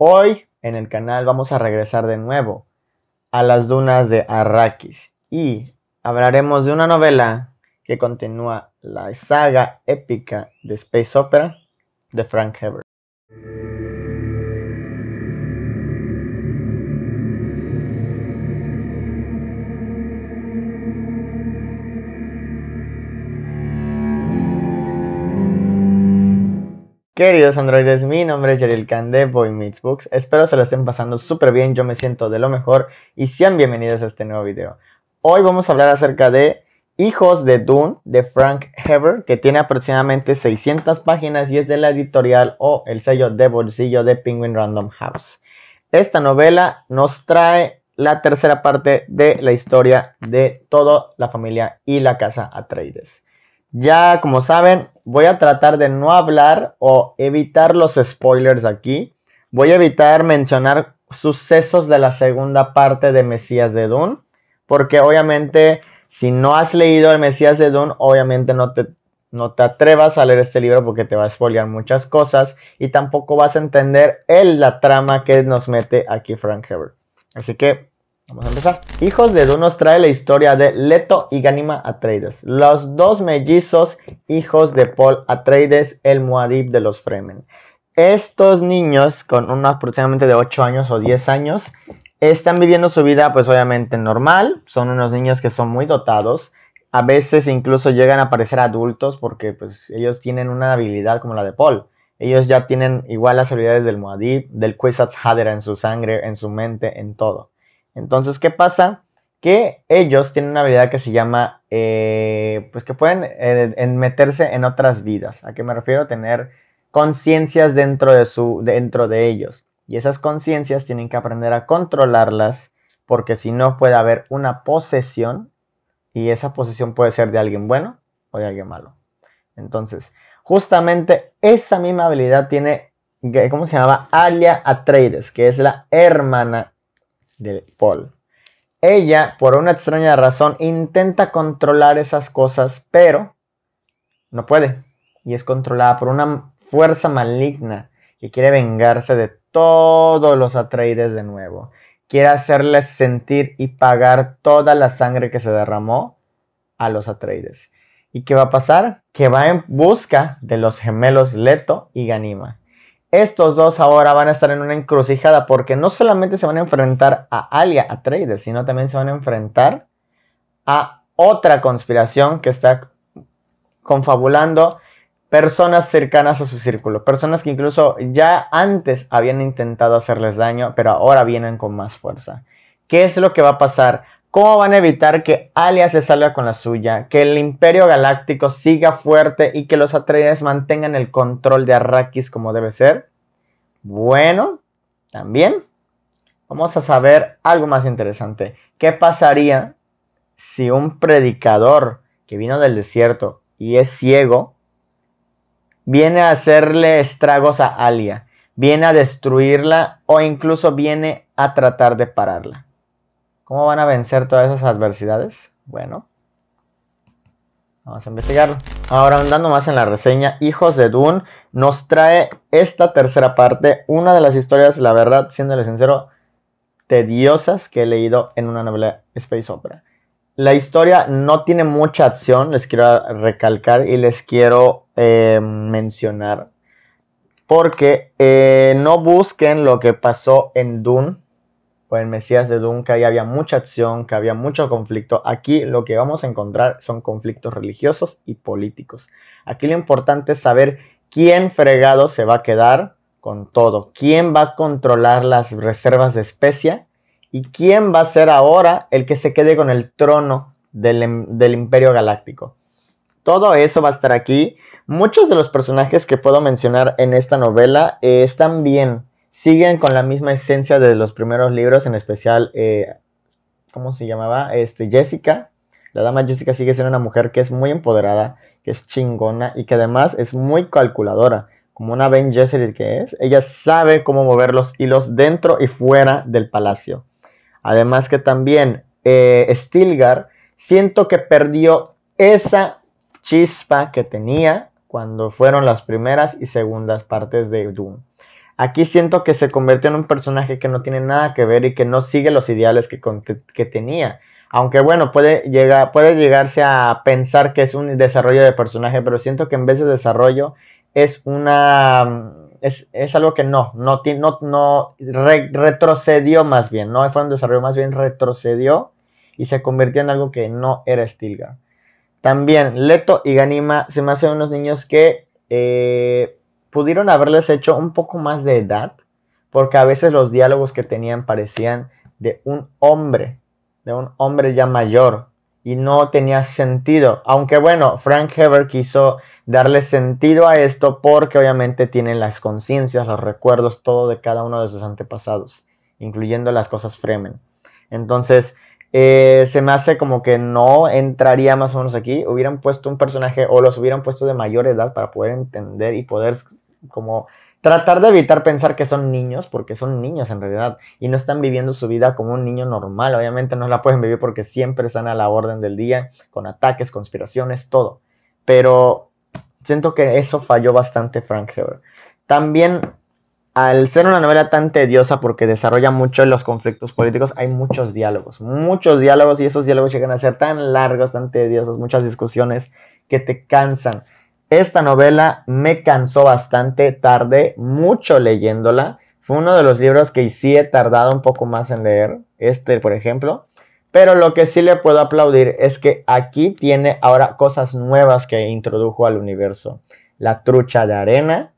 Hoy en el canal vamos a regresar de nuevo a las dunas de Arrakis y hablaremos de una novela que continúa la saga épica de Space Opera de Frank Herbert. Queridos androides, mi nombre es Jeril Khan de Boy Meets Books. Espero se lo estén pasando súper bien, yo me siento de lo mejor y sean bienvenidos a este nuevo video. Hoy vamos a hablar acerca de Hijos de Dune de Frank Heber, que tiene aproximadamente 600 páginas y es de la editorial o el sello de bolsillo de Penguin Random House. Esta novela nos trae la tercera parte de la historia de toda la familia y la casa Atreides. Ya como saben, voy a tratar de no hablar o evitar los spoilers aquí. Voy a evitar mencionar sucesos de la segunda parte de Mesías de Dune, porque obviamente si no has leído el Mesías de Dune, obviamente no te, no te atrevas a leer este libro porque te va a spoilear muchas cosas y tampoco vas a entender la trama que nos mete aquí Frank Herbert. Así que Vamos a empezar. Hijos de nos trae la historia de Leto y Ganima Atreides, los dos mellizos hijos de Paul Atreides, el Muadib de los Fremen. Estos niños, con unos aproximadamente de 8 años o 10 años, están viviendo su vida pues obviamente normal, son unos niños que son muy dotados, a veces incluso llegan a parecer adultos porque pues ellos tienen una habilidad como la de Paul. Ellos ya tienen igual las habilidades del Muadib, del Kwisatz Hadera en su sangre, en su mente, en todo. Entonces, ¿qué pasa? Que ellos tienen una habilidad que se llama, eh, pues que pueden eh, meterse en otras vidas. ¿A qué me refiero? Tener conciencias dentro de, su, dentro de ellos. Y esas conciencias tienen que aprender a controlarlas porque si no puede haber una posesión y esa posesión puede ser de alguien bueno o de alguien malo. Entonces, justamente esa misma habilidad tiene, ¿cómo se llamaba? Alia Atreides, que es la hermana Paul. Ella, por una extraña razón, intenta controlar esas cosas, pero no puede. Y es controlada por una fuerza maligna que quiere vengarse de todos los Atreides de nuevo. Quiere hacerles sentir y pagar toda la sangre que se derramó a los Atreides. ¿Y qué va a pasar? Que va en busca de los gemelos Leto y Ganima. Estos dos ahora van a estar en una encrucijada porque no solamente se van a enfrentar a Alia a Trader, sino también se van a enfrentar a otra conspiración que está confabulando personas cercanas a su círculo, personas que incluso ya antes habían intentado hacerles daño, pero ahora vienen con más fuerza. ¿Qué es lo que va a pasar? ¿Cómo van a evitar que Alia se salga con la suya, que el Imperio Galáctico siga fuerte y que los Atreides mantengan el control de Arrakis como debe ser? Bueno, también vamos a saber algo más interesante. ¿Qué pasaría si un predicador que vino del desierto y es ciego viene a hacerle estragos a Alia, viene a destruirla o incluso viene a tratar de pararla? ¿Cómo van a vencer todas esas adversidades? Bueno, vamos a investigarlo. Ahora andando más en la reseña, Hijos de Dune nos trae esta tercera parte, una de las historias, la verdad, siéndole sincero, tediosas que he leído en una novela space opera. La historia no tiene mucha acción, les quiero recalcar y les quiero eh, mencionar, porque eh, no busquen lo que pasó en Dune o en Mesías de Duncan y había mucha acción, que había mucho conflicto. Aquí lo que vamos a encontrar son conflictos religiosos y políticos. Aquí lo importante es saber quién fregado se va a quedar con todo, quién va a controlar las reservas de especia y quién va a ser ahora el que se quede con el trono del, imperio galáctico. Todo eso va a estar aquí. Muchos de los personajes que puedo mencionar en esta novela están bien siguen con la misma esencia de los primeros libros, en especial, eh, ¿cómo se llamaba? Este, Jessica. La dama Jessica sigue siendo una mujer que es muy empoderada, que es chingona y que además es muy calculadora. Como una Ben Jessery que es, ella sabe cómo mover los hilos dentro y fuera del palacio. Además que también eh, Stilgar, siento que perdió esa chispa que tenía cuando fueron las primeras y segundas partes de Doom. Aquí siento que se convirtió en un personaje que no tiene nada que ver y que no sigue los ideales que, que tenía. Aunque bueno, puede, puede llegarse a pensar que es un desarrollo de personaje, pero siento que en vez de desarrollo es una... Mm, es, algo que no, no, no, retrocedió más bien, no fue un desarrollo, más bien retrocedió y se convirtió en algo que no era Stilgar. También Leto y Ganima se me hacen unos niños que eh, pudieron haberles hecho un poco más de edad, porque a veces los diálogos que tenían parecían de un hombre, de un hombre ya mayor, y no tenía sentido. Aunque bueno, Frank Heber quiso darle sentido a esto porque obviamente tienen las conciencias, los recuerdos, todo de cada uno de sus antepasados, incluyendo las cosas Fremen. Entonces, eh, se me hace como que no entraría más o menos aquí. Hubieran puesto un personaje o los hubieran puesto de mayor edad para poder entender y poder como tratar de evitar pensar que son niños, porque son niños en realidad, y no están viviendo su vida como un niño normal. Obviamente no la pueden vivir porque siempre están a la orden del día, con ataques, conspiraciones, todo. Pero siento que eso falló bastante Frank Herbert. También, al ser una novela tan tediosa porque desarrolla mucho los conflictos políticos, hay muchos diálogos, muchos diálogos, y esos diálogos llegan a ser tan largos, tan tediosos, muchas discusiones que te cansan. Esta novela me cansó bastante, tarde, mucho leyéndola. Fue uno de los libros que sí he tardado un poco más en leer, este por ejemplo. Pero lo que sí le puedo aplaudir es que aquí tiene ahora cosas nuevas que introdujo al universo. La trucha de arena,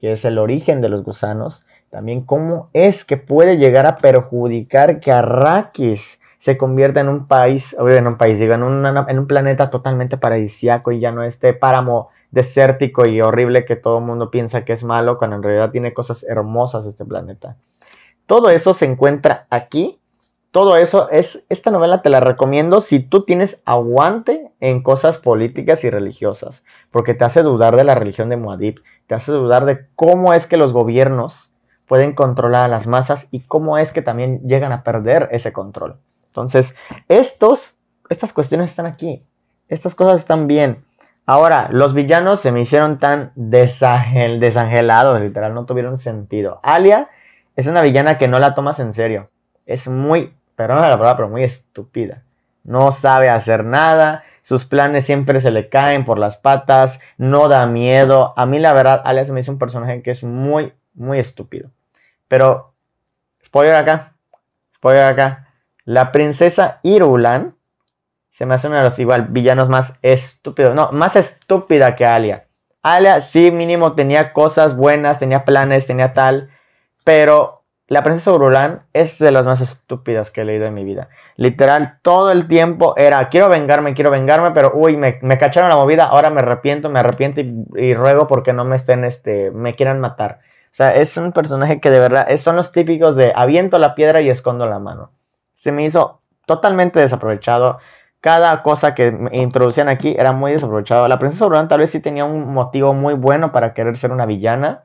que es el origen de los gusanos. También cómo es que puede llegar a perjudicar que Arrakis se convierta en un país, en un país, digo, en, un planeta totalmente paradisiaco y ya no esté páramo desértico y horrible que todo el mundo piensa que es malo, cuando en realidad tiene cosas hermosas este planeta. Todo eso se encuentra aquí. Todo eso es, esta novela te la recomiendo si tú tienes aguante en cosas políticas y religiosas, porque te hace dudar de la religión de Muadib... te hace dudar de cómo es que los gobiernos pueden controlar a las masas y cómo es que también llegan a perder ese control. Entonces, estos, estas cuestiones están aquí, estas cosas están bien, Ahora, los villanos se me hicieron tan desangelados, literal, no tuvieron sentido. Alia es una villana que no la tomas en serio. Es muy, perdón la palabra, pero muy estúpida. No sabe hacer nada, sus planes siempre se le caen por las patas, no da miedo. A mí la verdad, Alia se me hizo un personaje que es muy, muy estúpido. Pero, spoiler acá, spoiler acá. La princesa Irulan se me hace uno de los igual villanos más estúpidos. No, más estúpida que Alia. Alia sí mínimo tenía cosas buenas, tenía planes, tenía tal. Pero la princesa Urulán es de las más estúpidas que he leído en mi vida. Literal, todo el tiempo era, quiero vengarme, quiero vengarme, pero uy, me, me cacharon la movida, ahora me arrepiento, me arrepiento y, y, ruego porque no me estén, este, me quieran matar. O sea, es un personaje que de verdad es, son los típicos de aviento la piedra y escondo la mano. Se me hizo totalmente desaprovechado cada cosa que introducían aquí era muy desaprovechada. La princesa Irulan tal vez sí tenía un motivo muy bueno para querer ser una villana,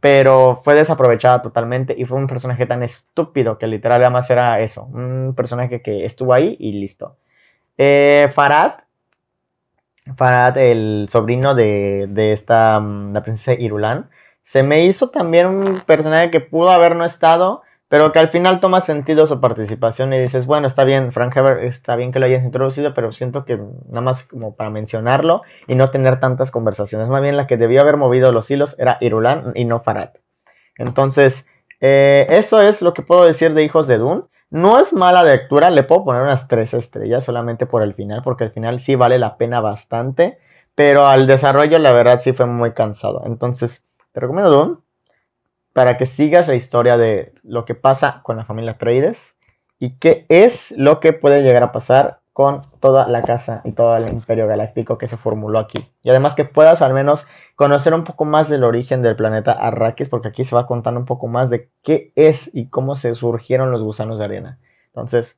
pero fue desaprovechada totalmente y fue un personaje tan estúpido que literal además era eso, un personaje que estuvo ahí y listo. Eh, Farad, Farad, el sobrino de, de esta, mm, la princesa Irulan, se me hizo también un personaje que pudo haber no estado, pero que al final toma sentido su participación y dices, bueno, está bien, Frank Heber, está bien que lo hayas introducido, pero siento que nada más como para mencionarlo y no tener tantas conversaciones. Más bien la que debió haber movido los hilos era Irulan y no Farad. Entonces, eh, eso es lo que puedo decir de Hijos de Dune. No es mala lectura, le puedo poner unas tres estrellas solamente por el final, porque al final sí vale la pena bastante, pero al desarrollo la verdad sí fue muy cansado. Entonces, te recomiendo Dune para que sigas la historia de lo que pasa con la familia Atreides y qué es lo que puede llegar a pasar con toda la casa y todo el imperio galáctico que se formuló aquí. Y además que puedas al menos conocer un poco más del origen del planeta Arrakis, porque aquí se va contando un poco más de qué es y cómo se surgieron los gusanos de arena. Entonces,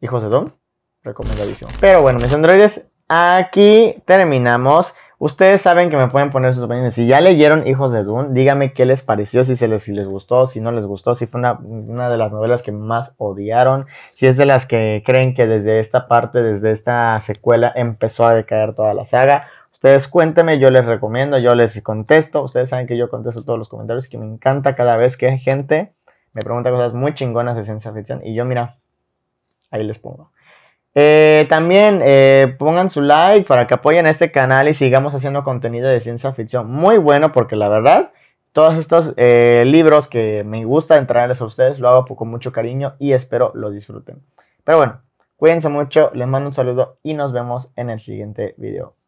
hijos de la visión Pero bueno, mis androides, aquí terminamos Ustedes saben que me pueden poner sus opiniones. Si ya leyeron Hijos de Dune, díganme qué les pareció, si, se les, gustó, si no les gustó, si fue una, de las novelas que más odiaron, si es de las que creen que desde esta parte, desde esta secuela, empezó a decaer toda la saga. Ustedes cuéntenme, yo les recomiendo, yo les contesto. Ustedes saben que yo contesto todos los comentarios, que me encanta cada vez que hay gente me pregunta cosas muy chingonas de ciencia ficción y yo, mira, ahí les pongo. Eh, también eh, pongan su like para que apoyen este canal y sigamos haciendo contenido de ciencia ficción muy bueno porque la verdad todos estos eh, libros que me gusta entregarles a ustedes lo hago con mucho cariño y espero lo disfruten. Pero bueno, cuídense mucho, les mando un saludo y nos vemos en el siguiente video.